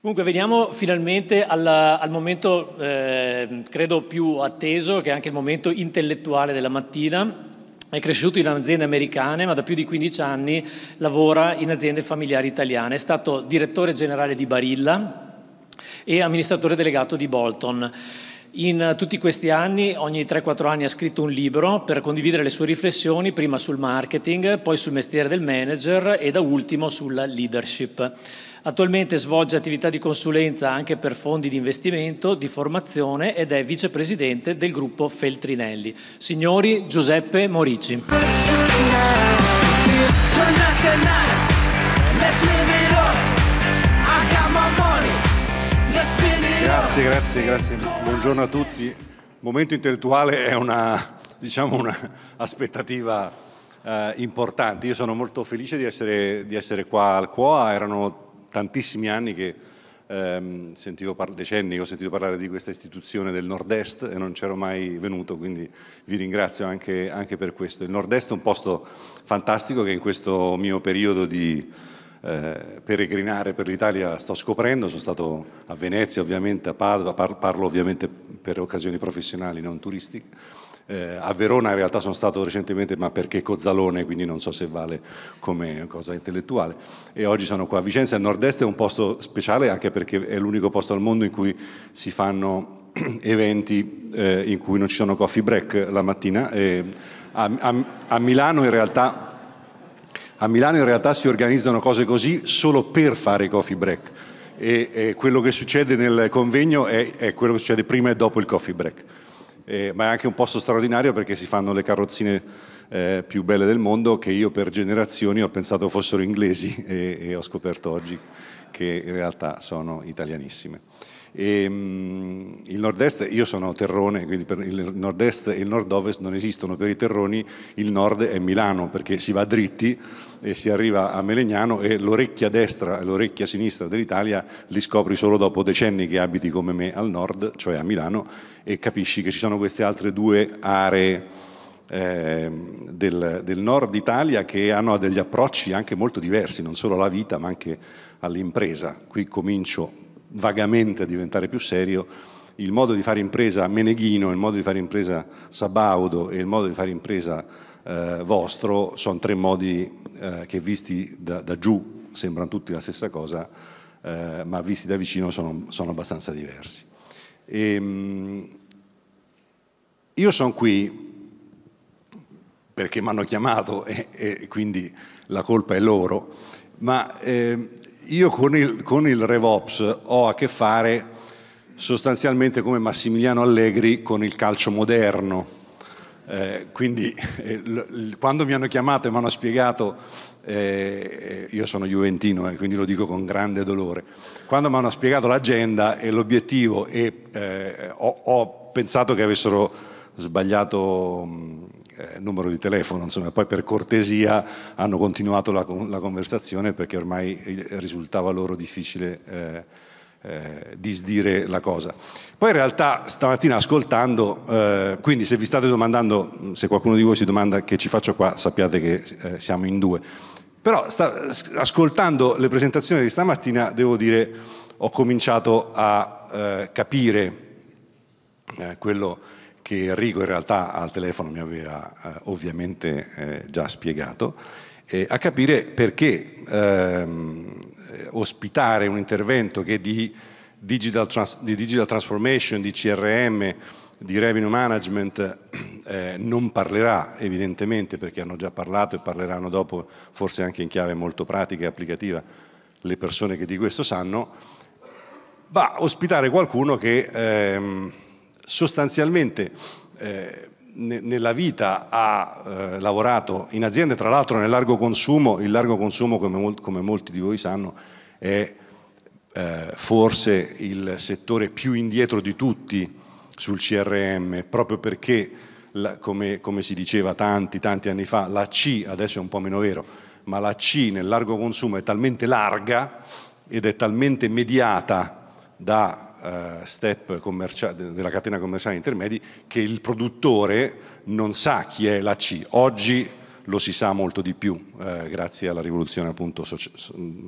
Comunque veniamo finalmente alla, al momento, eh, credo più atteso, che è anche il momento intellettuale della mattina, è cresciuto in aziende americane, ma da più di 15 anni lavora in aziende familiari italiane. È stato direttore generale di Barilla e amministratore delegato di Bolton. In tutti questi anni, ogni 3-4 anni, ha scritto un libro per condividere le sue riflessioni, prima sul marketing, poi sul mestiere del manager e da ultimo sulla leadership. Attualmente svolge attività di consulenza anche per fondi di investimento, di formazione ed è vicepresidente del gruppo Feltrinelli. Signori Giuseppe Morici. Grazie, grazie, grazie. Buongiorno a tutti. Momento intellettuale è una, diciamo, un'aspettativa eh, importante. Io sono molto felice di essere, di essere, qua al Quoa. erano tantissimi anni che ehm, sentivo par- decenni che ho sentito parlare di questa istituzione del Nord-Est e non c'ero mai venuto, quindi vi ringrazio anche, anche per questo. Il Nord-Est è un posto fantastico che in questo mio periodo di eh, peregrinare per l'Italia sto scoprendo, sono stato a Venezia ovviamente, a Padova, parlo ovviamente per occasioni professionali non turistiche. Eh, a Verona in realtà sono stato recentemente, ma perché Cozzalone, quindi non so se vale come cosa intellettuale. E oggi sono qua a Vicenza, il nord-est è un posto speciale anche perché è l'unico posto al mondo in cui si fanno eventi eh, in cui non ci sono coffee break la mattina. A, a, a Milano in realtà a Milano in realtà si organizzano cose così solo per fare i coffee break e, e quello che succede nel convegno è, è, quello che succede prima e dopo il coffee break. E, ma è anche un posto straordinario perché si fanno le carrozzine eh, più belle del mondo che io per generazioni ho pensato fossero inglesi e, e ho scoperto oggi che in realtà sono italianissime. E, ehm, mh, il nord-est, io sono terrone, quindi per il nord-est e il nord-ovest non esistono per i terroni, il nord è Milano perché si va dritti e si arriva a Melegnano e l'orecchia destra e l'orecchia sinistra dell'Italia li scopri solo dopo decenni che abiti come me al nord, cioè a Milano, e capisci che ci sono queste altre due aree eh, del, del, nord Italia che hanno degli approcci anche molto diversi, non solo alla vita ma anche all'impresa. Qui comincio vagamente a diventare più serio. Il modo di fare impresa Meneghino, il modo di fare impresa Sabaudo e il modo di fare impresa eh, vostro, sono tre modi eh, che visti da, da, giù sembrano tutti la stessa cosa, eh, ma visti da vicino sono, sono abbastanza diversi. E, ehm, io sono qui perché mi hanno chiamato e, e, quindi la colpa è loro, ma eh, io con il, con il, RevOps ho a che fare sostanzialmente come Massimiliano Allegri con il calcio moderno, eh, quindi eh, quando mi hanno chiamato e mi hanno spiegato, eh, eh io sono juventino, e eh, quindi lo dico con grande dolore, quando mi hanno spiegato l'agenda e l'obiettivo e eh, ho, ho, pensato che avessero sbagliato il mm, numero di telefono, insomma, poi per cortesia hanno continuato la, la conversazione perché ormai risultava loro difficile eh, disdire la cosa. Poi in realtà stamattina ascoltando, eh, quindi se vi state domandando, se qualcuno di voi si domanda che ci faccio qua, sappiate che eh, siamo in due. Però sta, ascoltando le presentazioni di stamattina devo dire ho cominciato a eh, capire eh, quello che Enrico in realtà al telefono mi aveva eh, ovviamente già spiegato, a capire perché ehm, eh, ospitare un intervento che di digital, trans, di digital transformation, di CRM, di revenue management eh, non parlerà evidentemente perché hanno già parlato e parleranno dopo forse anche in chiave molto pratica e applicativa le persone che di questo sanno, ma ospitare qualcuno che ehm, sostanzialmente eh, nella vita ha eh, lavorato in aziende, tra l'altro nel largo consumo, il largo consumo come, mol- come molti di voi sanno è eh, forse il settore più indietro di tutti sul CRM, proprio perché, la, come, come, si diceva tanti, tanti anni fa, la C, adesso è un po' meno vero, ma la C nel largo consumo è talmente larga ed è talmente mediata da eh, step della catena commerciale intermedi che il produttore non sa chi è la C. Oggi lo si sa molto di più, eh, grazie alla rivoluzione appunto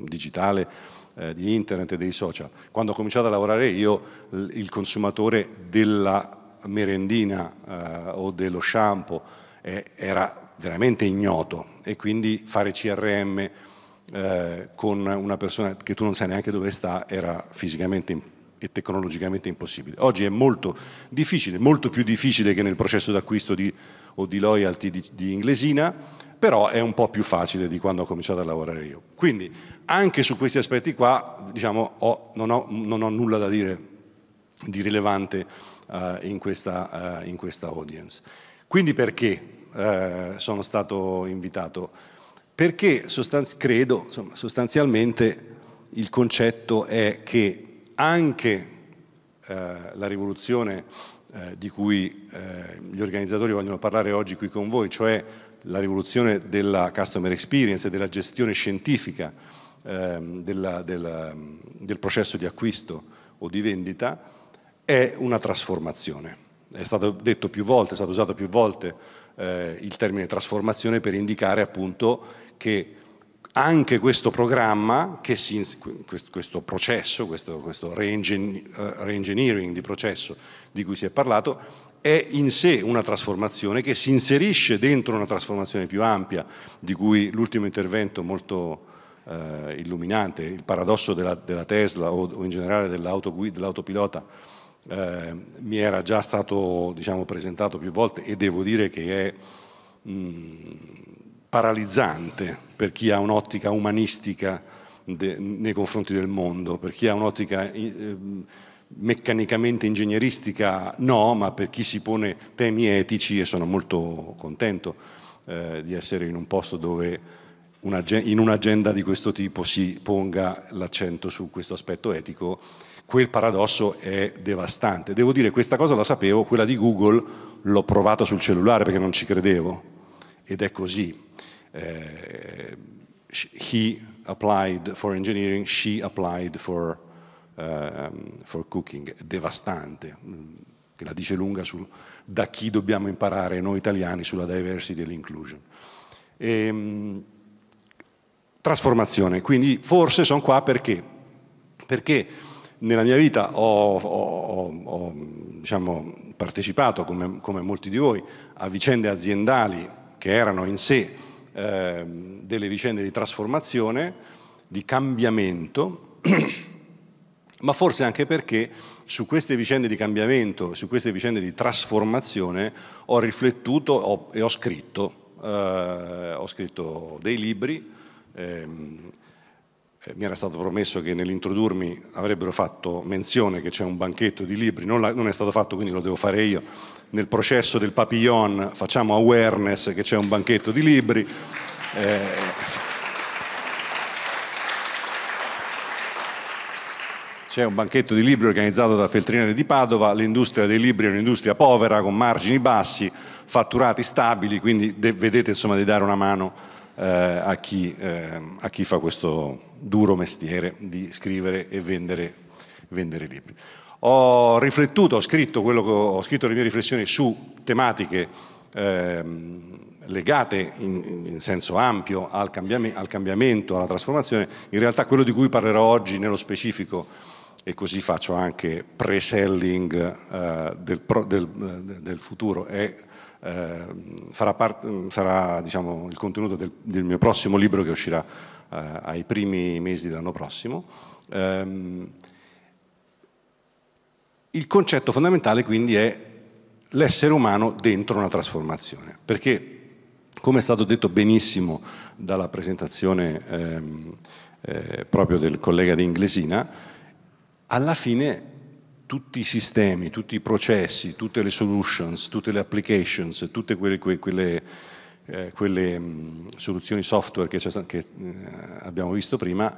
digitale eh, di internet e dei social. Quando ho cominciato a lavorare io, il consumatore della merendina eh, o dello shampoo eh, era veramente ignoto e quindi fare CRM eh, con una persona che tu non sai neanche dove sta era fisicamente impossibile e tecnologicamente impossibile. Oggi è molto difficile, molto più difficile che nel processo d'acquisto di, o di loyalty di, di Inglesina, però è un po' più facile di quando ho cominciato a lavorare io. Quindi anche su questi aspetti qua diciamo, ho, non, ho, non, ho, nulla da dire di rilevante uh, in, questa, uh, in, questa, audience. Quindi perché uh, sono stato invitato? Perché sostanzi- credo insomma, sostanzialmente il concetto è che anche eh, la rivoluzione eh, di cui eh, gli organizzatori vogliono parlare oggi qui con voi, cioè la rivoluzione della customer experience e della gestione scientifica ehm, della, della, del processo di acquisto o di vendita, è una trasformazione. È stato detto più volte, è stato usato più volte eh, il termine trasformazione per indicare appunto che anche questo programma, si, questo processo, questo, questo re eh, di processo di cui si è parlato, è in sé una trasformazione che si inserisce dentro una trasformazione più ampia, di cui l'ultimo intervento molto eh, illuminante, il paradosso della, della Tesla o, o, in generale dell'autopilota, eh, mi era già stato diciamo, presentato più volte e devo dire che è mh, mm, paralizzante per chi ha un'ottica umanistica de, nei confronti del mondo, per chi ha un'ottica eh, meccanicamente ingegneristica no, ma per chi si pone temi etici e sono molto contento eh, di essere in un posto dove una, in un'agenda di questo tipo si ponga l'accento su questo aspetto etico, quel paradosso è devastante. Devo dire, questa cosa la sapevo, quella di Google l'ho provata sul cellulare perché non ci credevo ed è così. Eh, he applied for engineering, she applied for, eh, um, for cooking. Devastante, mm, che la dice lunga su da chi dobbiamo imparare noi italiani sulla diversity e l'inclusion. E, ehm, trasformazione, quindi forse sono qua perché? Perché nella mia vita ho, ho, ho diciamo, partecipato, come, come molti di voi, a vicende aziendali che erano in sé Ehm, delle vicende di trasformazione, di cambiamento, ma forse anche perché su queste vicende di cambiamento, su queste vicende di trasformazione ho riflettuto ho, e ho scritto, eh, ho scritto dei libri. Ehm, mi era stato promesso che nell'introdurmi avrebbero fatto menzione che c'è un banchetto di libri, non, la, non, è stato fatto quindi lo devo fare io, nel processo del Papillon facciamo awareness che c'è un banchetto di libri. Eh, c'è un banchetto di libri organizzato da Feltrinari di Padova, l'industria dei libri è un'industria povera con margini bassi, fatturati stabili, quindi vedete insomma, di dare una mano eh, a, chi, eh, a, chi, fa questo duro mestiere di scrivere e vendere, vendere libri. Ho riflettuto, ho scritto, quello che ho, ho scritto le mie riflessioni su tematiche ehm, legate in, in, senso ampio al, cambiam- al, cambiamento, alla trasformazione, in realtà quello di cui parlerò oggi nello specifico, e così faccio anche pre-selling eh, del, del, eh, del, futuro, è, eh, part- sarà diciamo, il contenuto del, del, mio prossimo libro che uscirà eh, ai primi mesi dell'anno prossimo. Ehm, il concetto fondamentale quindi è l'essere umano dentro una trasformazione, perché come è stato detto benissimo dalla presentazione ehm, eh, proprio del collega di Inglesina, alla fine tutti i sistemi, tutti i processi, tutte le solutions, tutte le applications, tutte quelle, que, quelle, eh, quelle mh, mm, soluzioni software che, che eh, abbiamo visto prima,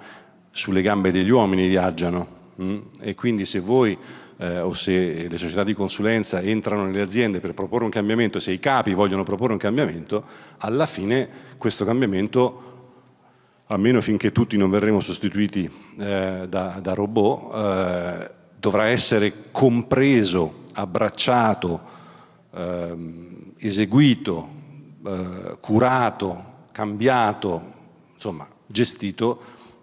sulle gambe degli uomini viaggiano. Mh? Mm? E quindi se voi eh, o se le società di consulenza entrano nelle aziende per proporre un cambiamento, se i capi vogliono proporre un cambiamento, alla fine questo cambiamento almeno finché tutti non verremo sostituiti eh, da, da, robot, eh, dovrà essere compreso, abbracciato, ehm, eh, eseguito, curato, cambiato, insomma gestito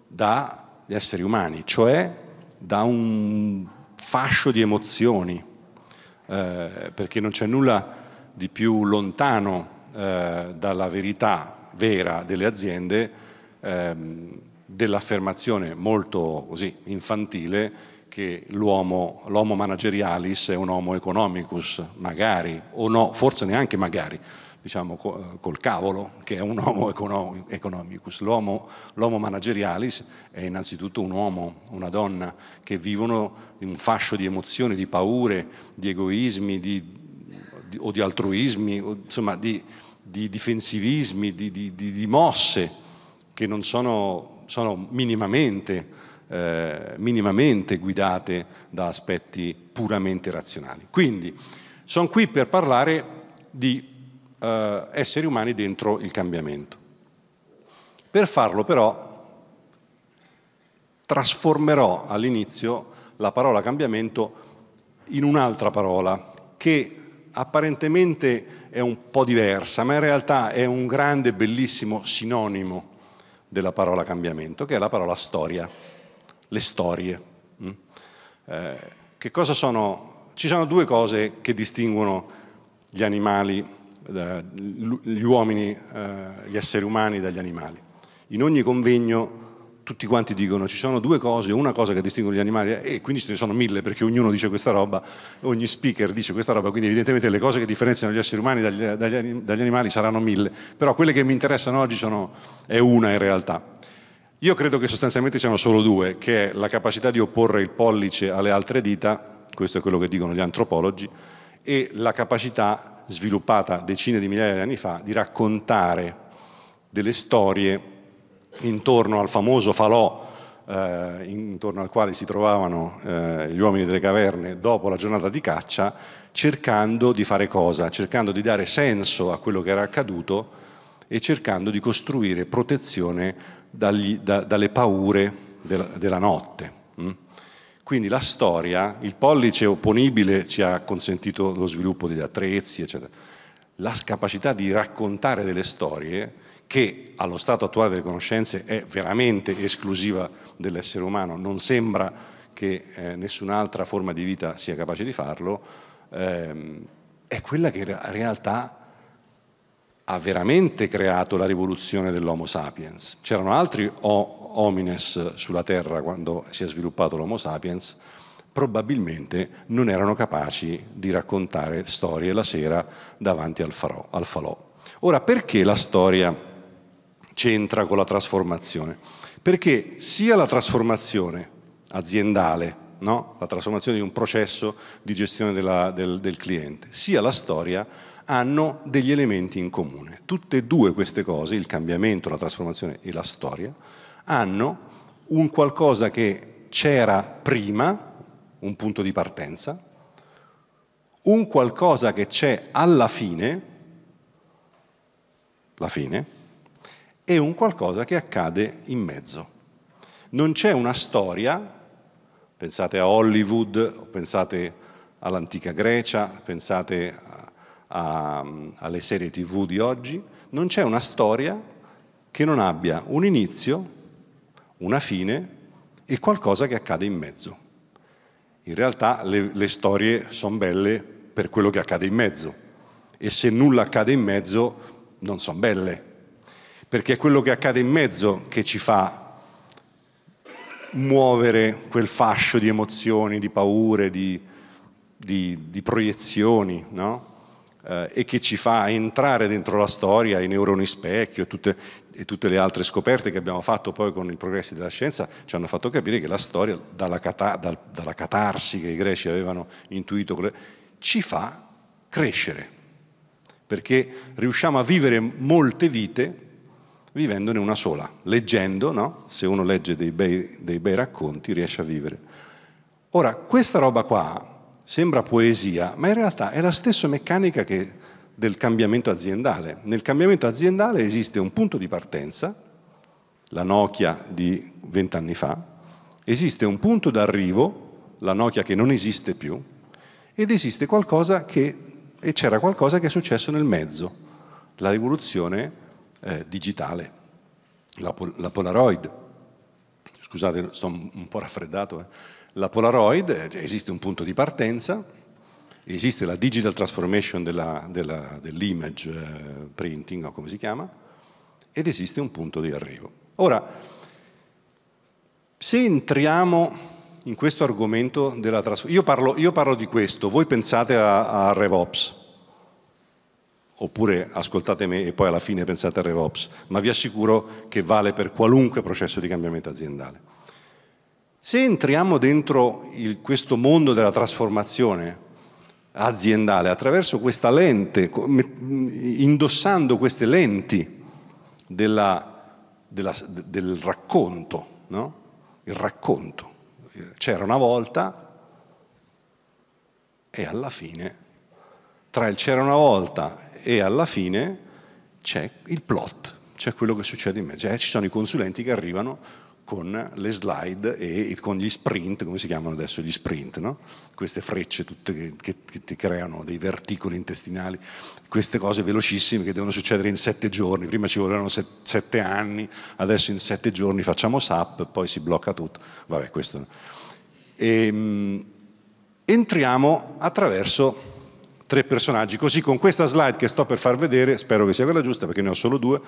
dagli esseri umani, cioè da un fascio di emozioni, eh, perché non c'è nulla di più lontano eh, dalla verità vera delle aziende ehm, dell'affermazione molto così, infantile che l'uomo, l'homo managerialis è un homo economicus, magari, o no, forse neanche magari, diciamo, col cavolo, che è un homo economicus. L'homo, l'homo managerialis è innanzitutto un uomo, una donna, che vivono in un fascio di emozioni, di paure, di egoismi, di, di, o di altruismi, o, insomma di, di difensivismi, di, mosse che non sono, sono minimamente... Eh, minimamente guidate da aspetti puramente razionali. Quindi sono qui per parlare di eh, esseri umani dentro il cambiamento. Per farlo però trasformerò all'inizio la parola cambiamento in un'altra parola che apparentemente è un po' diversa, ma in realtà è un grande, bellissimo sinonimo della parola cambiamento, che è la parola storia, le storie. Mm? Eh, sono? Ci sono due cose che distinguono gli animali gli uomini, eh, gli esseri umani dagli animali. In ogni convegno tutti quanti dicono ci sono due cose, una cosa che distinguono gli animali eh, e quindi ce ne sono mille perché ognuno dice questa roba, ogni speaker dice questa roba, quindi evidentemente le cose che differenziano gli esseri umani dagli, dagli, dagli animali saranno mille, però quelle che mi interessano oggi sono, è una in realtà. Io credo che sostanzialmente siano solo due, che è la capacità di opporre il pollice alle altre dita, questo è quello che dicono gli antropologi, e la capacità sviluppata decine di migliaia di anni fa, di raccontare delle storie intorno al famoso falò eh, intorno al quale si trovavano eh, gli uomini delle caverne dopo la giornata di caccia, cercando di fare cosa? Cercando di dare senso a quello che era accaduto e cercando di costruire protezione dagli, da, dalle paure della, della notte. Mm? Quindi la storia, il pollice opponibile ci ha consentito lo sviluppo degli attrezzi, eccetera. La capacità di raccontare delle storie, che allo stato attuale delle conoscenze è veramente esclusiva dell'essere umano, non sembra che eh, nessun'altra forma di vita sia capace di farlo, ehm, è quella che in realtà ha veramente creato la rivoluzione dell'Homo sapiens. C'erano altri o homines sulla Terra quando si è sviluppato l'Homo sapiens, probabilmente non erano capaci di raccontare storie la sera davanti al, farò, al falò. Ora, perché la storia c'entra con la trasformazione? Perché sia la trasformazione aziendale, no? la trasformazione di un processo di gestione della, del, del cliente, sia la storia hanno degli elementi in comune. Tutte e due queste cose, il cambiamento, la trasformazione e la storia, hanno un qualcosa che c'era prima, un punto di partenza, un qualcosa che c'è alla fine, la fine, e un qualcosa che accade in mezzo. Non c'è una storia, pensate a Hollywood, pensate all'antica Grecia, pensate a, a, alle serie tv di oggi, non c'è una storia che non abbia un inizio, una fine e qualcosa che accade in mezzo. In realtà le, le storie sono belle per quello che accade in mezzo e se nulla accade in mezzo non sono belle, perché è quello che accade in mezzo che ci fa muovere quel fascio di emozioni, di paure, di, di, di proiezioni, no? eh, e che ci fa entrare dentro la storia, i neuroni specchio, tutte, e tutte le altre scoperte che abbiamo fatto poi con i progressi della scienza ci hanno fatto capire che la storia, dalla, cata, dal, dalla catarsi che i greci avevano intuito, ci fa crescere, perché riusciamo a vivere molte vite vivendone una sola, leggendo, no? se uno legge dei bei, dei bei racconti riesce a vivere. Ora, questa roba qua sembra poesia, ma in realtà è la stessa meccanica che del cambiamento aziendale. Nel cambiamento aziendale esiste un punto di partenza, la Nokia di vent'anni fa, esiste un punto d'arrivo, la Nokia che non esiste più, ed esiste qualcosa che, e c'era qualcosa che è successo nel mezzo, la rivoluzione eh, digitale, la, pol- la, Polaroid, scusate, sto un po' raffreddato, eh. la Polaroid, eh, esiste un punto di partenza, esiste la digital transformation dell'image dell eh, printing, o come si chiama, ed esiste un punto di arrivo. Ora, se entriamo in questo argomento della trasformazione, io, io parlo, di questo, voi pensate a, a RevOps, oppure ascoltate me e poi alla fine pensate a RevOps, ma vi assicuro che vale per qualunque processo di cambiamento aziendale. Se entriamo dentro il, questo mondo della trasformazione, aziendale attraverso questa lente, indossando queste lenti della, della, del racconto, no? il racconto. C'era una volta e alla fine, tra il c'era una volta e alla fine c'è il plot, c'è quello che succede in mezzo, eh, ci sono i consulenti che arrivano con le slide e, e, con gli sprint, come si chiamano adesso gli sprint, no? queste frecce tutte che, che, ti creano dei verticoli intestinali, queste cose velocissime che devono succedere in sette giorni, prima ci volevano set, sette anni, adesso in sette giorni facciamo SAP, poi si blocca tutto, vabbè questo. E, ehm, entriamo attraverso tre personaggi, così con questa slide che sto per far vedere, spero che sia quella giusta perché ne ho solo due,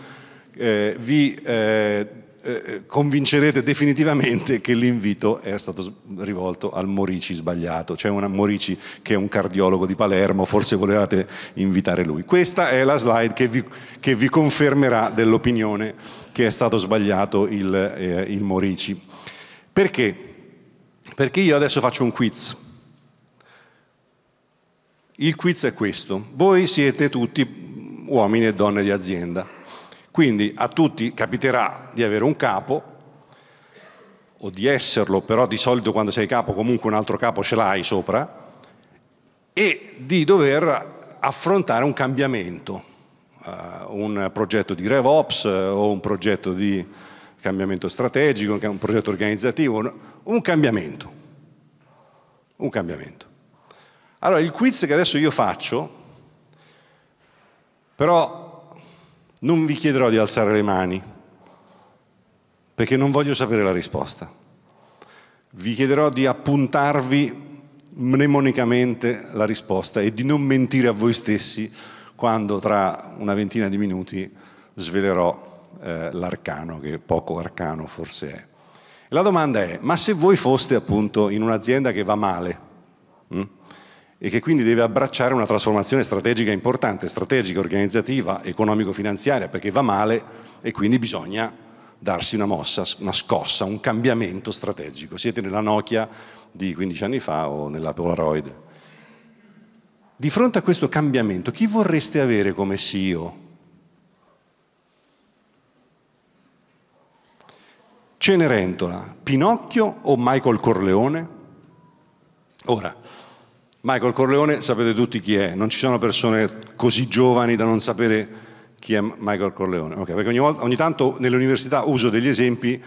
eh, vi... Eh, eh, eh, convincerete definitivamente che l'invito è stato rivolto al Morici sbagliato, c'è un Morici che è un cardiologo di Palermo, forse volevate invitare lui. Questa è la slide che vi, che vi confermerà dell'opinione che è stato sbagliato il, eh, il Morici. Perché? Perché io adesso faccio un quiz. Il quiz è questo, voi siete tutti uomini e donne di azienda quindi a tutti capiterà di avere un capo o di esserlo, però di solito quando sei capo comunque un altro capo ce l'hai sopra, e di dover affrontare un cambiamento, uh, un progetto di RevOps eh, o un progetto di cambiamento strategico, un progetto organizzativo, un cambiamento. Un cambiamento. Allora il quiz che adesso io faccio, però non vi chiederò di alzare le mani, perché non voglio sapere la risposta. Vi chiederò di appuntarvi mnemonicamente la risposta e di non mentire a voi stessi quando tra una ventina di minuti svelerò eh, l'arcano, che poco arcano forse è. La domanda è, ma se voi foste appunto in un'azienda che va male, mh? Hm? e che quindi deve abbracciare una trasformazione strategica importante, strategica, organizzativa, economico-finanziaria, perché va male e quindi bisogna darsi una mossa, una scossa, un cambiamento strategico. Siete nella Nokia di 15 anni fa o nella Polaroid. Di fronte a questo cambiamento, chi vorreste avere come CEO? Cenerentola, Pinocchio o Michael Corleone? Ora, Michael Corleone sapete tutti chi è, non ci sono persone così giovani da non sapere chi è Michael Corleone, okay, perché ogni, volta, ogni tanto nelle università uso degli esempi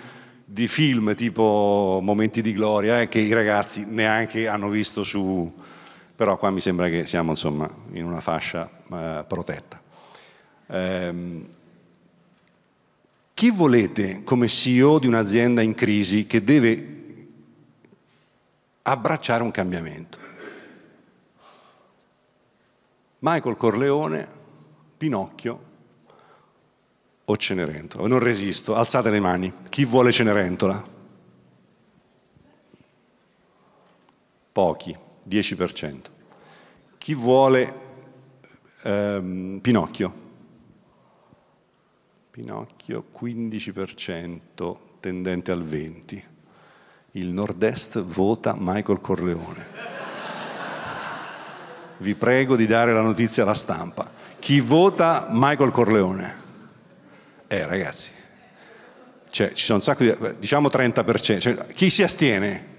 di film tipo Momenti di Gloria eh, che i ragazzi neanche hanno visto su... però qua mi sembra che siamo insomma in una fascia eh, protetta. Ehm, chi volete come CEO di un'azienda in crisi che deve abbracciare un cambiamento? Michael Corleone, Pinocchio o Cenerentola. Non resisto, alzate le mani. Chi vuole Cenerentola? Pochi, 10%. Chi vuole ehm, Pinocchio? Pinocchio 15%, tendente al 20%. Il nord-est vota Michael Corleone vi prego di dare la notizia alla stampa. Chi vota Michael Corleone? Eh ragazzi, cioè, ci sono un sacco di... diciamo 30%, cioè, chi si astiene?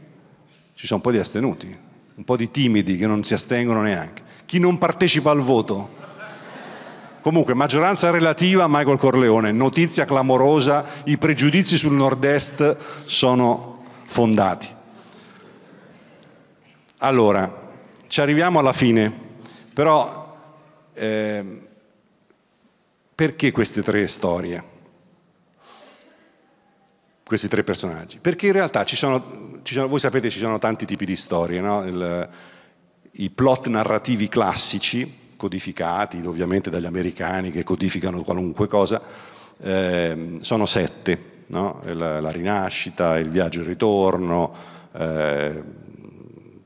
Ci sono un po' di astenuti, un po' di timidi che non si astengono neanche. Chi non partecipa al voto? Comunque, maggioranza relativa Michael Corleone, notizia clamorosa, i pregiudizi sul nord-est sono fondati. Allora, ci arriviamo alla fine, però eh, perché queste tre storie? Questi tre personaggi? Perché in realtà ci sono, ci sono voi sapete ci sono tanti tipi di storie, no? Il, i plot narrativi classici, codificati ovviamente dagli americani che codificano qualunque cosa, eh, sono sette, no? la, la, rinascita, il viaggio e il ritorno, eh,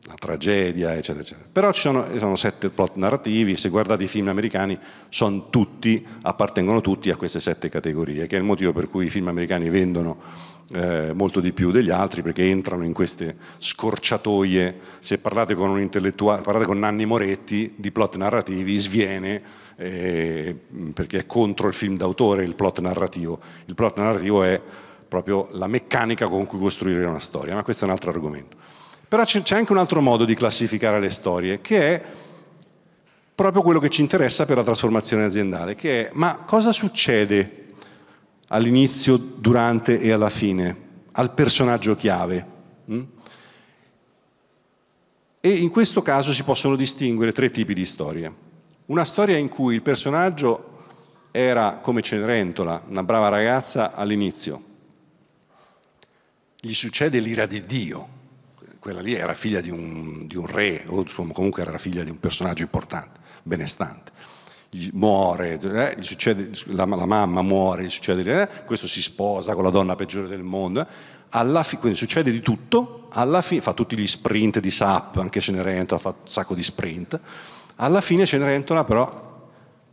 la tragedia, eccetera, eccetera. Però ci sono, sono sette plot narrativi, se guardate i film americani, sono tutti, appartengono tutti a queste sette categorie, che è il motivo per cui i film americani vendono eh, molto di più degli altri perché entrano in queste scorciatoie. Se parlate con un intellettuale, parlate con Nanni Moretti di plot narrativi, sviene eh, perché è contro il film d'autore il plot narrativo. Il plot narrativo è proprio la meccanica con cui costruire una storia, ma questo è un altro argomento. Però c'è anche un altro modo di classificare le storie, che è proprio quello che ci interessa per la trasformazione aziendale, che è ma cosa succede all'inizio, durante e alla fine al personaggio chiave? Mm? E in questo caso si possono distinguere tre tipi di storie. Una storia in cui il personaggio era come Cenerentola, una brava ragazza all'inizio. Gli succede l'ira di Dio, quella lì era figlia di un, di un re, o insomma, comunque era figlia di un personaggio importante, benestante. Muore, eh, succede, la, la, mamma muore, gli succede, eh, questo si sposa con la donna peggiore del mondo. Fi- quindi succede di tutto, alla fine fa tutti gli sprint di Sap, anche Cenerentola fa un sacco di sprint. Alla fine Cenerentola però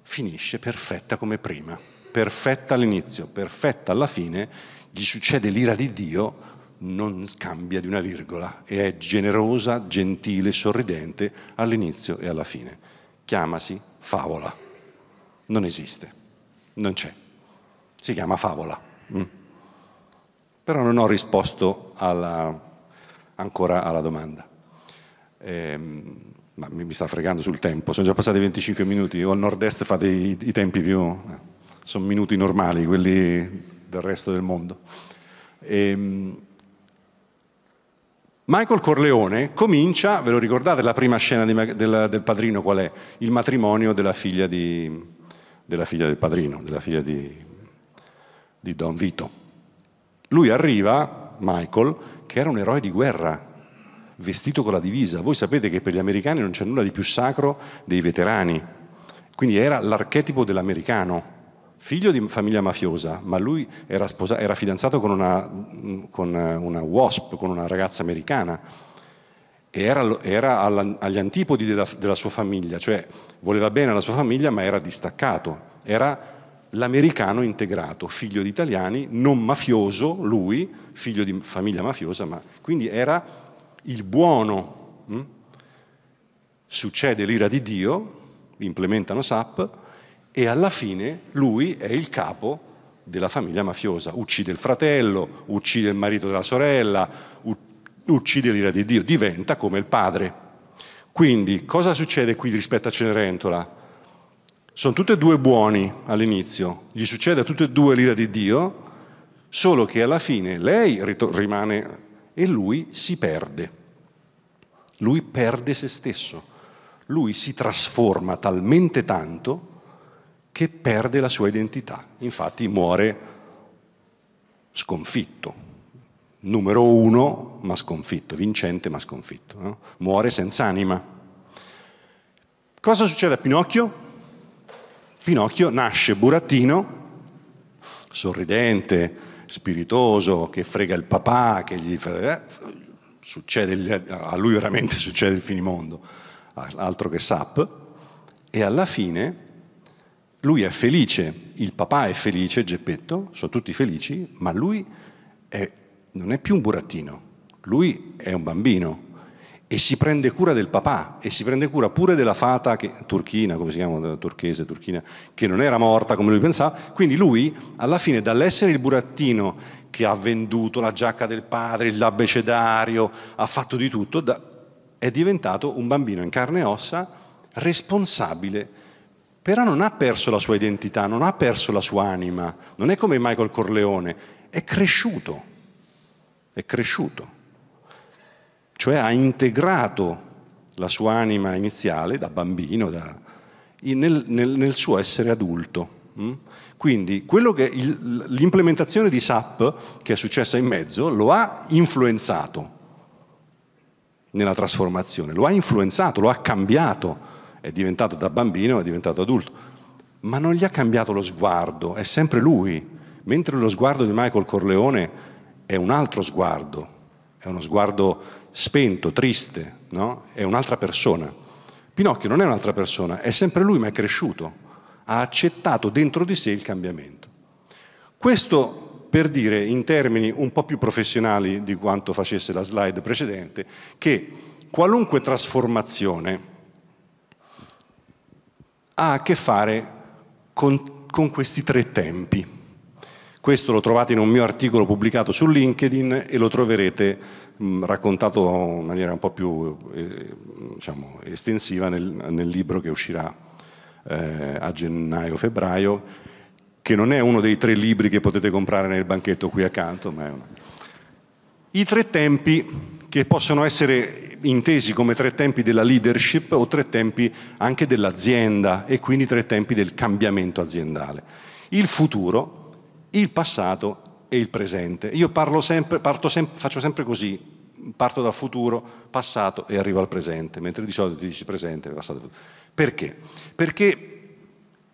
finisce perfetta come prima, perfetta all'inizio, perfetta alla fine, gli succede l'ira di Dio, non cambia di una virgola e è generosa, gentile, sorridente all'inizio e alla fine. Chiamasi favola. Non esiste, non c'è. Si chiama favola. Mm. Però non ho risposto alla, ancora alla domanda. Ehm, ma mi, mi, sta fregando sul tempo, sono già passati 25 minuti, o il nord-est fa dei, i tempi più... Eh, sono minuti normali, quelli del resto del mondo. Ehm, Michael Corleone comincia, ve lo ricordate la prima scena di, del, del, padrino qual è? Il matrimonio della figlia, di, della figlia del padrino, della figlia di, di Don Vito. Lui arriva, Michael, che era un eroe di guerra, vestito con la divisa. Voi sapete che per gli americani non c'è nulla di più sacro dei veterani, quindi era l'archetipo dell'americano, figlio di famiglia mafiosa, ma lui era, sposa- era fidanzato con una con eh, una WASP, con una ragazza americana, e era, era alla, agli antipodi della, della sua famiglia, cioè voleva bene alla sua famiglia ma era distaccato, era l'americano integrato, figlio di italiani, non mafioso, lui, figlio di famiglia mafiosa, ma quindi era il buono. Hm? Succede l'ira di Dio, implementano SAP, e alla fine lui è il capo della famiglia mafiosa, uccide il fratello, uccide il marito della sorella, uccide l'ira di Dio, diventa come il padre. Quindi cosa succede qui rispetto a Cenerentola? Sono tutti e due buoni all'inizio, gli succede a tutti e due l'ira di Dio, solo che alla fine lei rimane e lui si perde. Lui perde se stesso, lui si trasforma talmente tanto che perde la sua identità, infatti muore sconfitto, numero uno ma sconfitto, vincente ma sconfitto, no? muore senza anima. Cosa succede a Pinocchio? Pinocchio nasce burattino, sorridente, spiritoso, che frega il papà, che gli fa... Eh, succede, a lui veramente succede il finimondo, altro che sap, e alla fine lui è felice, il papà è felice, Geppetto, sono tutti felici, ma lui è, non è più un burattino, lui è un bambino e si prende cura del papà e si prende cura pure della fata che, turchina, come si chiama, turchese, turchina, che non era morta come lui pensava. Quindi lui, alla fine, dall'essere il burattino che ha venduto la giacca del padre, l'abbecedario, ha fatto di tutto, è diventato un bambino in carne e ossa responsabile però non ha perso la sua identità, non ha perso la sua anima, non è come Michael Corleone, è cresciuto, è cresciuto, cioè ha integrato la sua anima iniziale da bambino da, nel, nel, nel, suo essere adulto. Mm? Quindi che, l'implementazione di SAP che è successa in mezzo lo ha influenzato nella trasformazione, lo ha influenzato, lo ha cambiato è diventato da bambino, è diventato adulto, ma non gli ha cambiato lo sguardo, è sempre lui, mentre lo sguardo di Michael Corleone è un altro sguardo, è uno sguardo spento, triste, no? è un'altra persona. Pinocchio non è un'altra persona, è sempre lui, ma è cresciuto, ha accettato dentro di sé il cambiamento. Questo per dire in termini un po' più professionali di quanto facesse la slide precedente, che qualunque trasformazione ha a che fare con, con questi tre tempi. Questo lo trovate in un mio articolo pubblicato su LinkedIn e lo troverete mh, raccontato in maniera un po' più eh, diciamo, estensiva nel, nel, libro che uscirà eh, a gennaio-febbraio, che non è uno dei tre libri che potete comprare nel banchetto qui accanto, ma è una... I tre tempi che possono essere intesi come tre tempi della leadership o tre tempi anche dell'azienda e quindi tre tempi del cambiamento aziendale. Il futuro, il passato e il presente. Io parlo sempre, parto sem- faccio sempre così, parto dal futuro, passato e arrivo al presente, mentre di solito ti dici presente, passato e futuro. Perché? Perché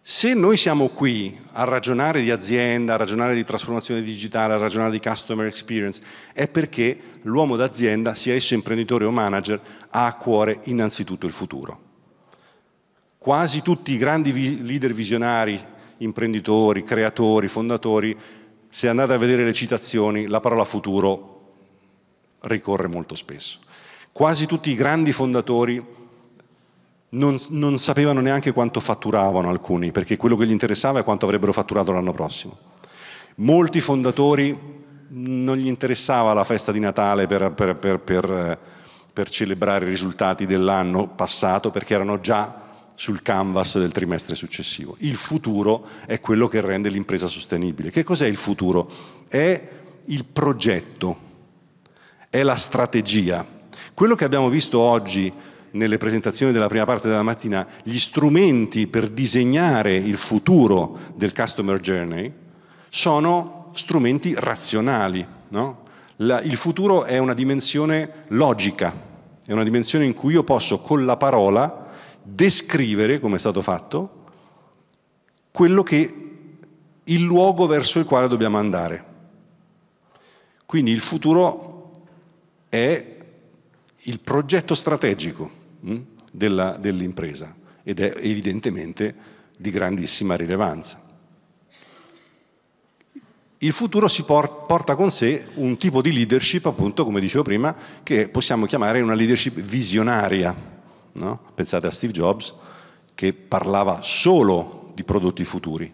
se noi siamo qui a ragionare di azienda, a ragionare di trasformazione digitale, a ragionare di customer experience, è perché l'uomo d'azienda, sia esso imprenditore o manager, ha a cuore innanzitutto il futuro. Quasi tutti i grandi leader visionari, imprenditori, creatori, fondatori, se andate a vedere le citazioni, la parola futuro ricorre molto spesso. Quasi tutti i grandi fondatori non, non sapevano neanche quanto fatturavano alcuni, perché quello che gli interessava è quanto avrebbero fatturato l'anno prossimo. Molti fondatori non gli interessava la festa di Natale per, per, per, eh, per celebrare i risultati dell'anno passato, perché erano già sul canvas del trimestre successivo. Il futuro è quello che rende l'impresa sostenibile. Che cos'è il futuro? È il progetto, è la strategia. Quello che abbiamo visto oggi nelle presentazioni della prima parte della mattina, gli strumenti per disegnare il futuro del customer journey sono strumenti razionali. No? La, il futuro è una dimensione logica, è una dimensione in cui io posso con la parola descrivere, come è stato fatto, quello che il luogo verso il quale dobbiamo andare. Quindi il futuro è il progetto strategico. Mm, dell'impresa ed è evidentemente di grandissima rilevanza. Il futuro si porta con sé un tipo di leadership, appunto, come dicevo prima, che possiamo chiamare una leadership visionaria. No? Pensate a Steve Jobs, che parlava solo di prodotti futuri,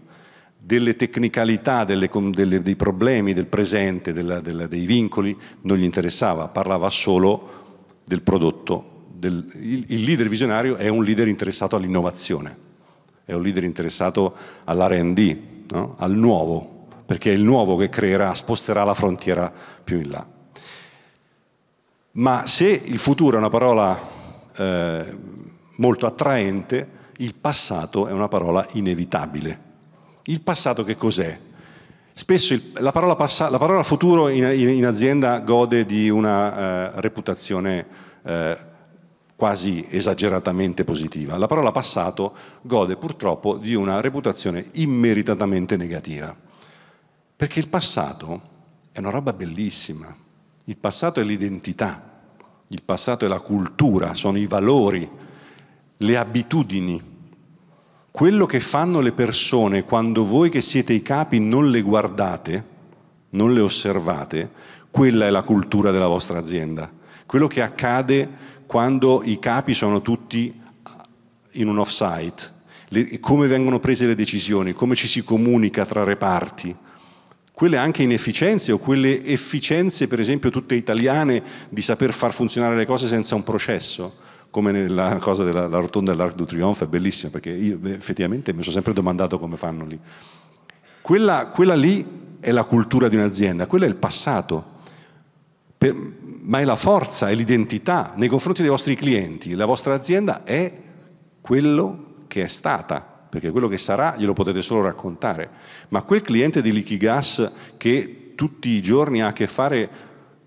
delle tecnicalità, delle, delle, dei problemi del presente, della, della, dei vincoli, non gli interessava, parlava solo del prodotto del, il, il leader visionario è un leader interessato all'innovazione, è un leader interessato all'R&D, no? al nuovo, perché è il nuovo che creerà, sposterà la frontiera più in là. Ma se il futuro è una parola eh, molto attraente, il passato è una parola inevitabile. Il passato che cos'è? Spesso il, la, parola passa, la, parola futuro in, in, in azienda gode di una eh, reputazione eh, quasi esageratamente positiva. La parola passato gode purtroppo di una reputazione immeritatamente negativa, perché il passato è una roba bellissima, il passato è l'identità, il passato è la cultura, sono i valori, le abitudini. Quello che fanno le persone quando voi che siete i capi non le guardate, non le osservate, quella è la cultura della vostra azienda. Quello che accade quando i capi sono tutti in un off-site, come vengono prese le decisioni, come ci si comunica tra reparti, quelle anche inefficienze o quelle efficienze, per esempio, tutte italiane di saper far funzionare le cose senza un processo come nella cosa della rotonda dell'Arc du Triomphe, è bellissima, perché io effettivamente mi sono sempre domandato come fanno lì. Quella, quella lì è la cultura di un'azienda, quello è il passato, per, ma è la forza, è l'identità nei confronti dei vostri clienti. La vostra azienda è quello che è stata, perché quello che sarà glielo potete solo raccontare. Ma quel cliente di Liquigas che tutti i giorni ha a che fare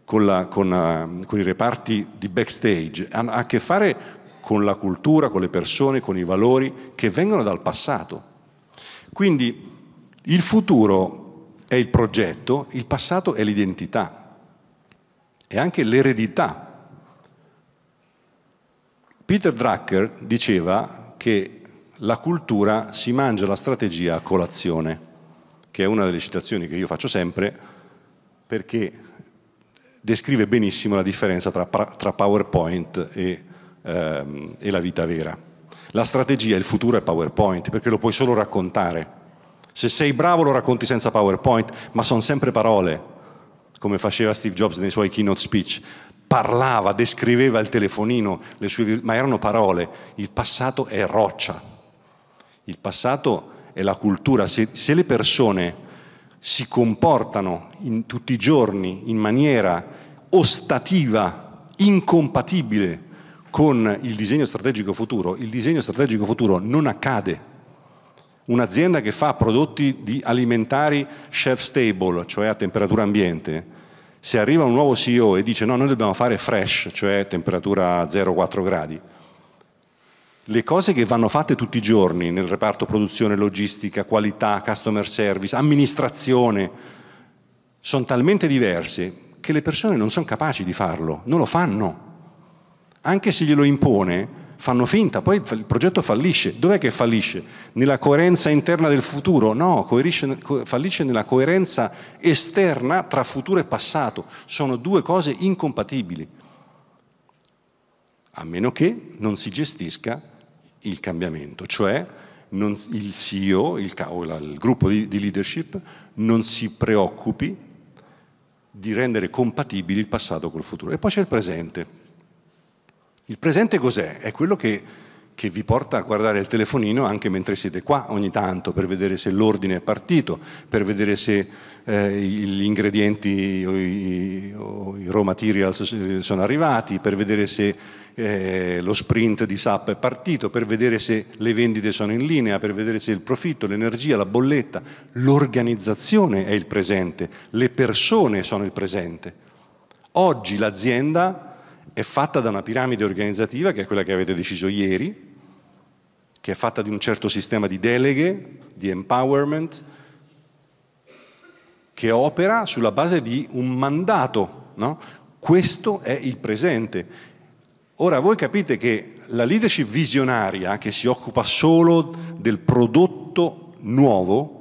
con, la, con, eh, con i reparti di backstage, ha a che fare con la cultura, con le persone, con i valori che vengono dal passato. Quindi il futuro è il progetto, il passato è l'identità e anche l'eredità. Peter Drucker diceva che la cultura si mangia la strategia a colazione, che è una delle citazioni che io faccio sempre perché descrive benissimo la differenza tra, tra PowerPoint e, ehm, e la vita vera. La strategia, il futuro è PowerPoint perché lo puoi solo raccontare. Se sei bravo lo racconti senza PowerPoint, ma sono sempre parole, come faceva Steve Jobs nei suoi keynote speech, parlava, descriveva il telefonino, sue, ma erano parole, il passato è roccia, il passato è la cultura, se, se le persone si comportano in tutti i giorni in maniera ostativa, incompatibile con il disegno strategico futuro, il disegno strategico futuro non accade Un'azienda che fa prodotti alimentari chef stable, cioè a temperatura ambiente, se arriva un nuovo CEO e dice no, noi dobbiamo fare fresh, cioè temperatura 0-4 gradi, le cose che vanno fatte tutti i giorni nel reparto produzione, logistica, qualità, customer service, amministrazione, sono talmente diverse che le persone non sono capaci di farlo, non lo fanno. Anche se glielo impone, fanno finta, poi il progetto fallisce. Dov'è che fallisce? Nella coerenza interna del futuro? No, fallisce nella coerenza esterna tra futuro e passato. Sono due cose incompatibili, a meno che non si gestisca il cambiamento, cioè non, il CEO, il, il gruppo di, di leadership, non si preoccupi di rendere compatibili il passato col futuro. E poi c'è il presente, il presente cos'è? È quello che, che, vi porta a guardare il telefonino anche mentre siete qua ogni tanto per vedere se l'ordine è partito, per vedere se eh, gli ingredienti o i, o i, raw materials eh, sono arrivati, per vedere se eh, lo sprint di SAP è partito, per vedere se le vendite sono in linea, per vedere se il profitto, l'energia, la bolletta, l'organizzazione è il presente, le persone sono il presente. Oggi l'azienda è fatta da una piramide organizzativa che è quella che avete deciso ieri, che è fatta di un certo sistema di deleghe, di empowerment, che opera sulla base di un mandato. No? Questo è il presente. Ora voi capite che la leadership visionaria, che si occupa solo del prodotto nuovo,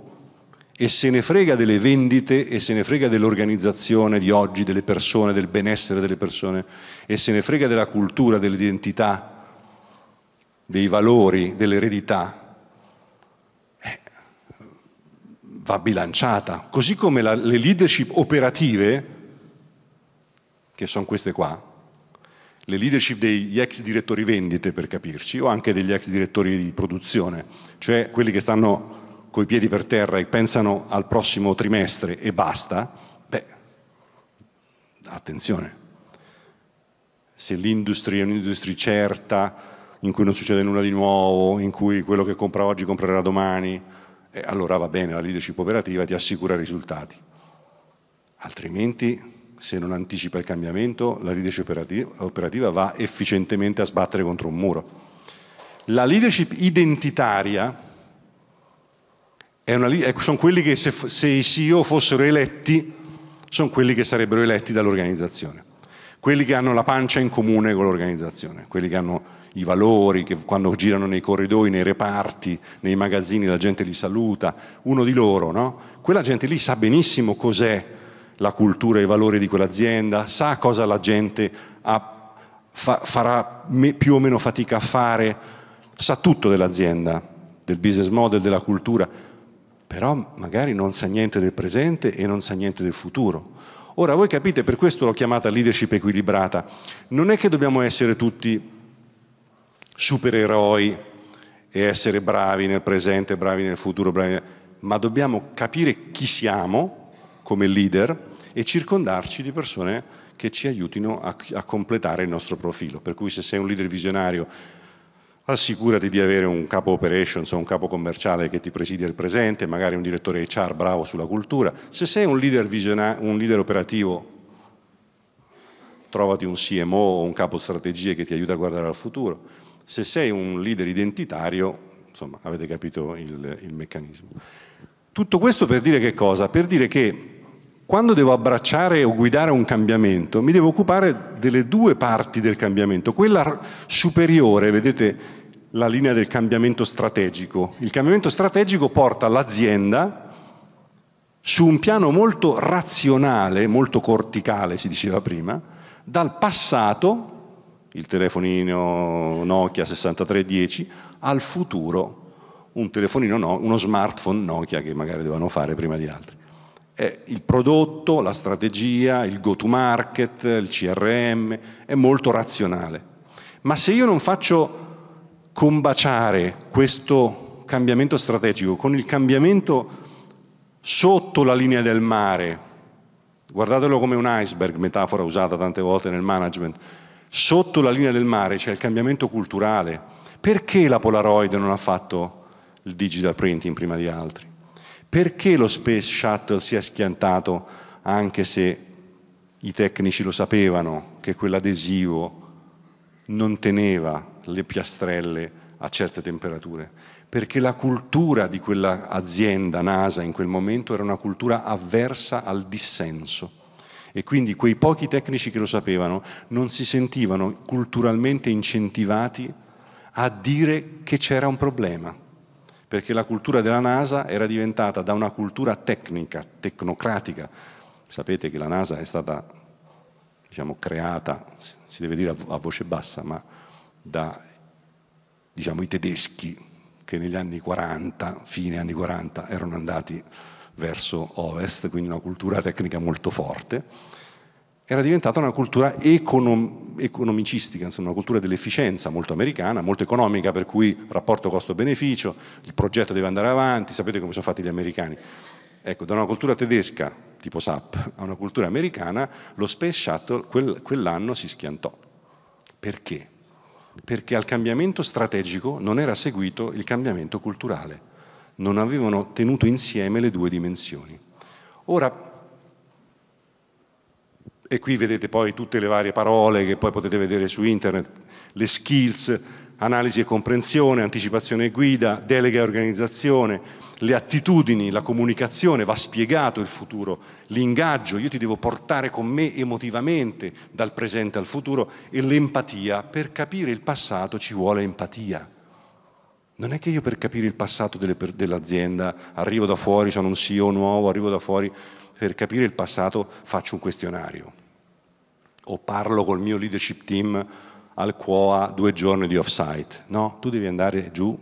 e se ne frega delle vendite e se ne frega dell'organizzazione di oggi, delle persone, del benessere delle persone e se ne frega della cultura, dell'identità, dei valori, dell'eredità. Eh, va bilanciata, così come la, le leadership operative, che sono queste qua, le leadership degli ex direttori vendite per capirci, o anche degli ex direttori di produzione, cioè quelli che stanno coi piedi per terra e pensano al prossimo trimestre e basta, beh, attenzione, se l'industria è un'industria certa, in cui non succede nulla di nuovo, in cui quello che compra oggi comprerà domani, eh, allora va bene, la leadership operativa ti assicura risultati. Altrimenti, se non anticipa il cambiamento, la leadership operativa va efficientemente a sbattere contro un muro. La leadership identitaria, li- ecco, sono quelli che se, se i CEO fossero eletti, sono quelli che sarebbero eletti dall'organizzazione, quelli che hanno la pancia in comune con l'organizzazione, quelli che hanno i valori, che quando girano nei corridoi, nei reparti, nei magazzini la gente li saluta, uno di loro, no? Quella gente lì sa benissimo cos'è la cultura e i valori di quell'azienda, sa cosa la gente ha, fa, farà me, più o meno fatica a fare, sa tutto dell'azienda, del business model, della cultura però magari non sa niente del presente e non sa niente del futuro. Ora voi capite, per questo l'ho chiamata leadership equilibrata, non è che dobbiamo essere tutti supereroi e essere bravi nel presente, bravi nel futuro, bravi nel... ma dobbiamo capire chi siamo come leader e circondarci di persone che ci aiutino a, a completare il nostro profilo. Per cui se sei un leader visionario assicurati di avere un capo operations o un capo commerciale che ti presidi il presente, magari un direttore HR bravo sulla cultura. Se sei un leader, un leader operativo, trovati un CMO o un capo strategie che ti aiuta a guardare al futuro. Se sei un leader identitario, insomma, avete capito il, il meccanismo. Tutto questo per dire che cosa? Per dire che quando devo abbracciare o guidare un cambiamento, mi devo occupare delle due parti del cambiamento, quella superiore, vedete la linea del cambiamento strategico. Il cambiamento strategico porta l'azienda su un piano molto razionale, molto corticale, si diceva prima, dal passato, il telefonino Nokia 6310, al futuro, un telefonino no, uno smartphone Nokia che magari dovevano fare prima di altri eh, il prodotto, la strategia, il go to market, il CRM, è molto razionale. Ma se io non faccio combaciare questo cambiamento strategico con il cambiamento sotto la linea del mare, guardatelo come un iceberg, metafora usata tante volte nel management, sotto la linea del mare c'è il cambiamento culturale. Perché la Polaroid non ha fatto il digital printing prima di altri? Perché lo Space Shuttle si è schiantato anche se i tecnici lo sapevano che quell'adesivo non teneva le piastrelle a certe temperature? Perché la cultura di quell'azienda NASA in quel momento era una cultura avversa al dissenso e quindi quei pochi tecnici che lo sapevano non si sentivano culturalmente incentivati a dire che c'era un problema perché la cultura della NASA era diventata da una cultura tecnica, tecnocratica. Sapete che la NASA è stata diciamo, creata, si deve dire a voce bassa, ma da diciamo, i tedeschi che negli anni 40, fine anni 40, erano andati verso ovest, quindi una cultura tecnica molto forte era diventata una cultura econom- economicistica, insomma, una cultura dell'efficienza molto americana, molto economica, per cui rapporto costo-beneficio, il progetto deve andare avanti, sapete come sono fatti gli americani. Ecco, da una cultura tedesca, tipo SAP, a una cultura americana, lo Space Shuttle quel, quell'anno si schiantò. Perché? Perché al cambiamento strategico non era seguito il cambiamento culturale, non avevano tenuto insieme le due dimensioni. Ora, e qui vedete poi tutte le varie parole che poi potete vedere su internet, le skills, analisi e comprensione, anticipazione e guida, delega e organizzazione, le attitudini, la comunicazione, va spiegato il futuro, l'ingaggio, io ti devo portare con me emotivamente dal presente al futuro e l'empatia, per capire il passato ci vuole empatia. Non è che io per capire il passato delle, per, dell'azienda arrivo da fuori, sono un CEO nuovo, arrivo da fuori, per capire il passato faccio un questionario o parlo col mio leadership team al quoa due giorni di off-site. No, tu devi andare giù,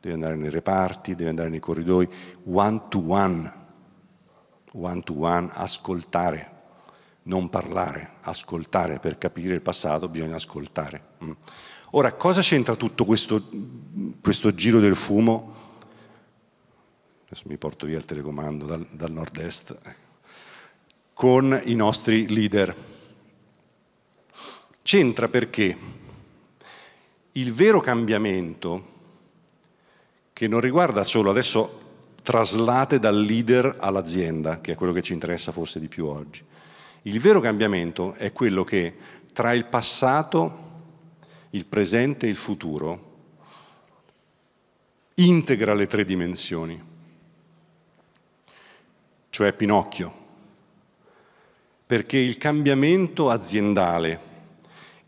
devi andare nei reparti, devi andare nei corridoi, one to one, one to one, ascoltare, non parlare, ascoltare, per capire il passato bisogna ascoltare. Mm. Ora, cosa c'entra tutto questo, questo giro del fumo? Adesso mi porto via il telecomando dal, dal nord-est, con i nostri leader C'entra perché il vero cambiamento, che non riguarda solo adesso traslate dal leader all'azienda, che è quello che ci interessa forse di più oggi, il vero cambiamento è quello che tra il passato, il presente e il futuro integra le tre dimensioni, cioè Pinocchio, perché il cambiamento aziendale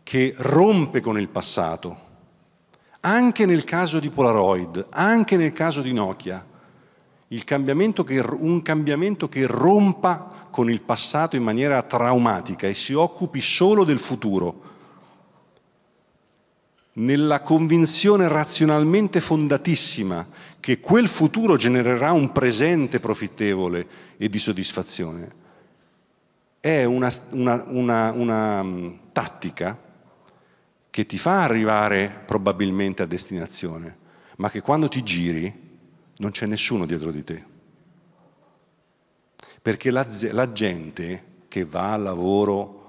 che rompe con il passato. Anche nel caso di Polaroid, anche nel caso di Nokia, cambiamento che, un cambiamento che rompa con il passato in maniera traumatica e si occupi solo del futuro, nella convinzione razionalmente fondatissima che quel futuro genererà un presente profittevole e di soddisfazione, è una, una, una, una tattica che ti fa arrivare probabilmente a destinazione, ma che quando ti giri non c'è nessuno dietro di te. Perché la, la gente che va al lavoro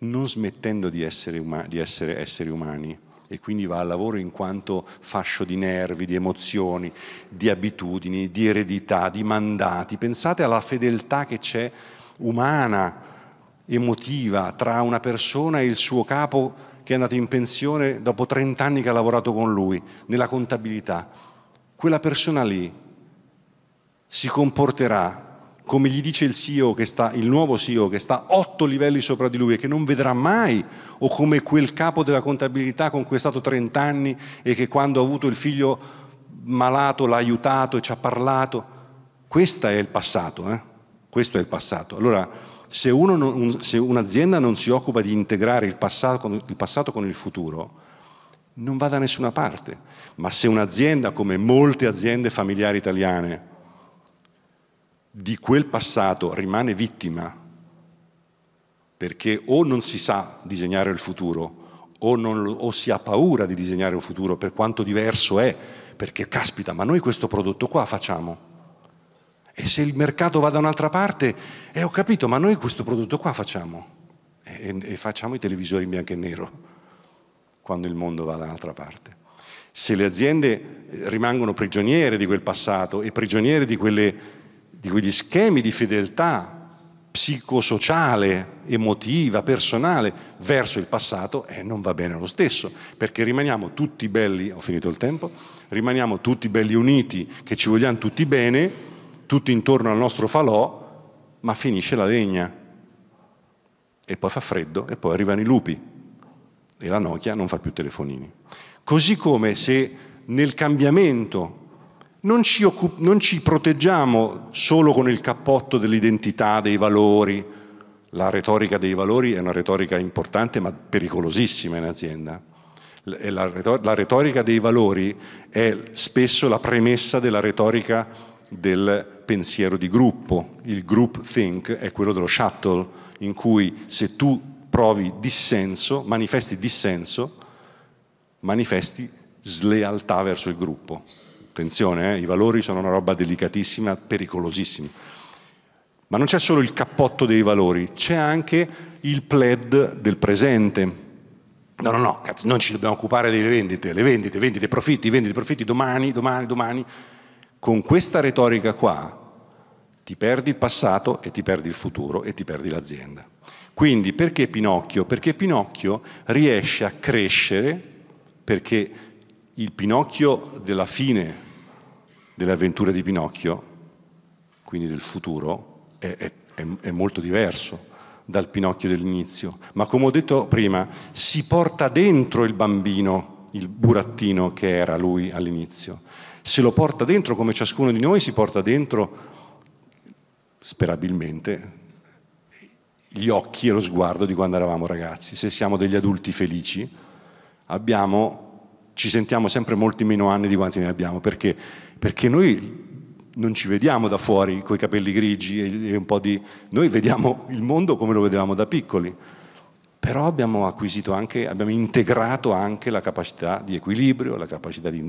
non smettendo di essere, di essere esseri umani e quindi va al lavoro in quanto fascio di nervi, di emozioni, di abitudini, di eredità, di mandati. Pensate alla fedeltà che c'è umana emotiva tra una persona e il suo capo che è andato in pensione dopo 30 anni che ha lavorato con lui nella contabilità. Quella persona lì si comporterà come gli dice il CEO che sta, il nuovo CEO che sta otto livelli sopra di lui e che non vedrà mai, o come quel capo della contabilità con cui è stato 30 anni e che quando ha avuto il figlio malato l'ha aiutato e ci ha parlato. Questo è il passato, eh? Questo è il passato. Allora, se, non, se un'azienda non si occupa di integrare il passato, il passato con il futuro, non va da nessuna parte. Ma se un'azienda, come molte aziende familiari italiane, di quel passato rimane vittima, perché o non si sa disegnare il futuro, o, non, o, si ha paura di disegnare un futuro per quanto diverso è, perché caspita, ma noi questo prodotto qua facciamo. E se il mercato va da un'altra parte, eh, ho capito, ma noi questo prodotto qua facciamo. E, e facciamo i televisori in bianco e nero, quando il mondo va da un'altra parte. Se le aziende eh, rimangono prigioniere di quel passato e prigioniere di, quelle, di quegli schemi di fedeltà psicosociale, emotiva, personale verso il passato eh, non va bene lo stesso, perché rimaniamo tutti belli, ho finito il tempo, rimaniamo tutti belli uniti, che ci vogliamo tutti bene, tutto intorno al nostro falò, ma finisce la legna. E poi fa freddo e poi arrivano i lupi e la Nokia non fa più telefonini. Così come se nel cambiamento non ci, occup- non ci proteggiamo solo con il cappotto dell'identità, dei valori. La retorica dei valori è una retorica importante ma pericolosissima in azienda. La, la retorica dei valori è spesso la premessa della retorica del, pensiero di gruppo, il group think è quello dello shuttle, in cui se tu provi dissenso, manifesti dissenso, manifesti slealtà verso il gruppo. Attenzione, eh, i valori sono una roba delicatissima, pericolosissima. Ma non c'è solo il cappotto dei valori, c'è anche il pled del presente. No, no, no, cazzo, non ci dobbiamo occupare delle vendite, le vendite, vendite, profitti, vendite, profitti, domani, domani, domani. Con questa retorica qua ti perdi il passato e ti perdi il futuro e ti perdi l'azienda. Quindi perché Pinocchio? Perché Pinocchio riesce a crescere, perché il Pinocchio della fine delle avventure di Pinocchio, quindi del futuro, è, è, è molto diverso dal Pinocchio dell'inizio, ma come ho detto prima, si porta dentro il bambino, il burattino che era lui all'inizio se lo porta dentro come ciascuno di noi si porta dentro, sperabilmente, gli occhi e lo sguardo di quando eravamo ragazzi. Se siamo degli adulti felici, abbiamo, ci sentiamo sempre molti meno anni di quanti ne abbiamo, perché, perché noi non ci vediamo da fuori coi capelli grigi e un po' di... Noi vediamo il mondo come lo vedevamo da piccoli però abbiamo acquisito anche, abbiamo integrato anche la capacità di equilibrio, la capacità di,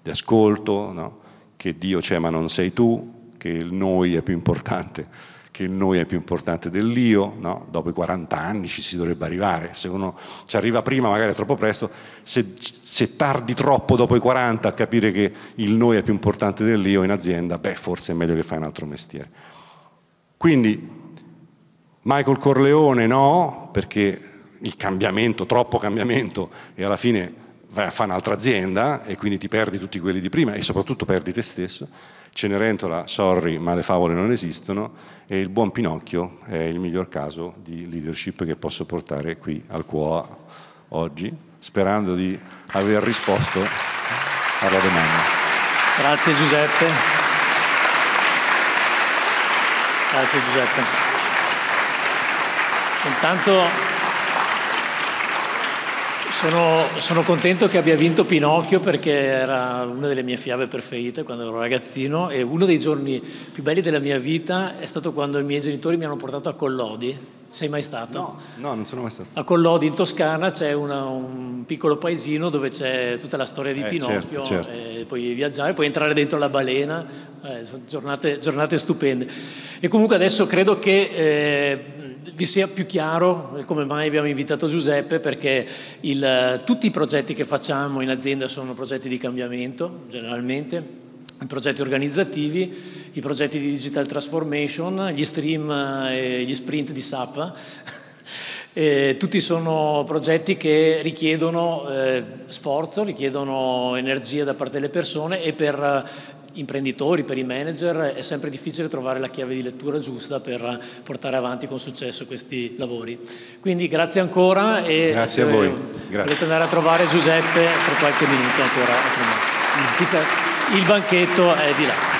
di ascolto, no? che Dio c'è ma non sei tu, che il noi è più importante che il noi è più importante dell'io, no? dopo i 40 anni ci si dovrebbe arrivare, se uno ci arriva prima magari è troppo presto, se, se, tardi troppo dopo i 40 a capire che il noi è più importante dell'io in azienda, beh forse è meglio che fai un altro mestiere. Quindi Michael Corleone no, perché il cambiamento, troppo cambiamento e alla fine vai a fare un'altra azienda e quindi ti perdi tutti quelli di prima e soprattutto perdi te stesso. Cenerentola, sorry, ma le favole non esistono e il buon Pinocchio è il miglior caso di leadership che posso portare qui al cuore oggi, sperando di aver risposto alla domanda. Grazie Giuseppe. Grazie Giuseppe. Intanto sono, sono, contento che abbia vinto Pinocchio perché era una delle mie fiabe preferite quando ero ragazzino e uno dei giorni più belli della mia vita è stato quando i miei genitori mi hanno portato a Collodi. Sei mai stato? No, no non sono mai stato. A Collodi in Toscana c'è una, un piccolo paesino dove c'è tutta la storia di eh, Pinocchio, certo, certo. puoi viaggiare, puoi entrare dentro la balena, eh, sono giornate, giornate, stupende. E comunque adesso credo che... Eh, vi sia più chiaro eh, come mai abbiamo invitato Giuseppe, perché il, eh, tutti i progetti che facciamo in azienda sono progetti di cambiamento, generalmente, i progetti organizzativi, i progetti di digital transformation, gli stream eh, e gli sprint di SAP. Eh, tutti sono progetti che richiedono eh, sforzo, richiedono energia da parte delle persone e per imprenditori, per i manager, è sempre difficile trovare la chiave di lettura giusta per portare avanti con successo questi lavori. Quindi grazie ancora e grazie a eh, voi. Grazie. Volete andare a trovare Giuseppe per qualche minuto ancora. Il banchetto è di là.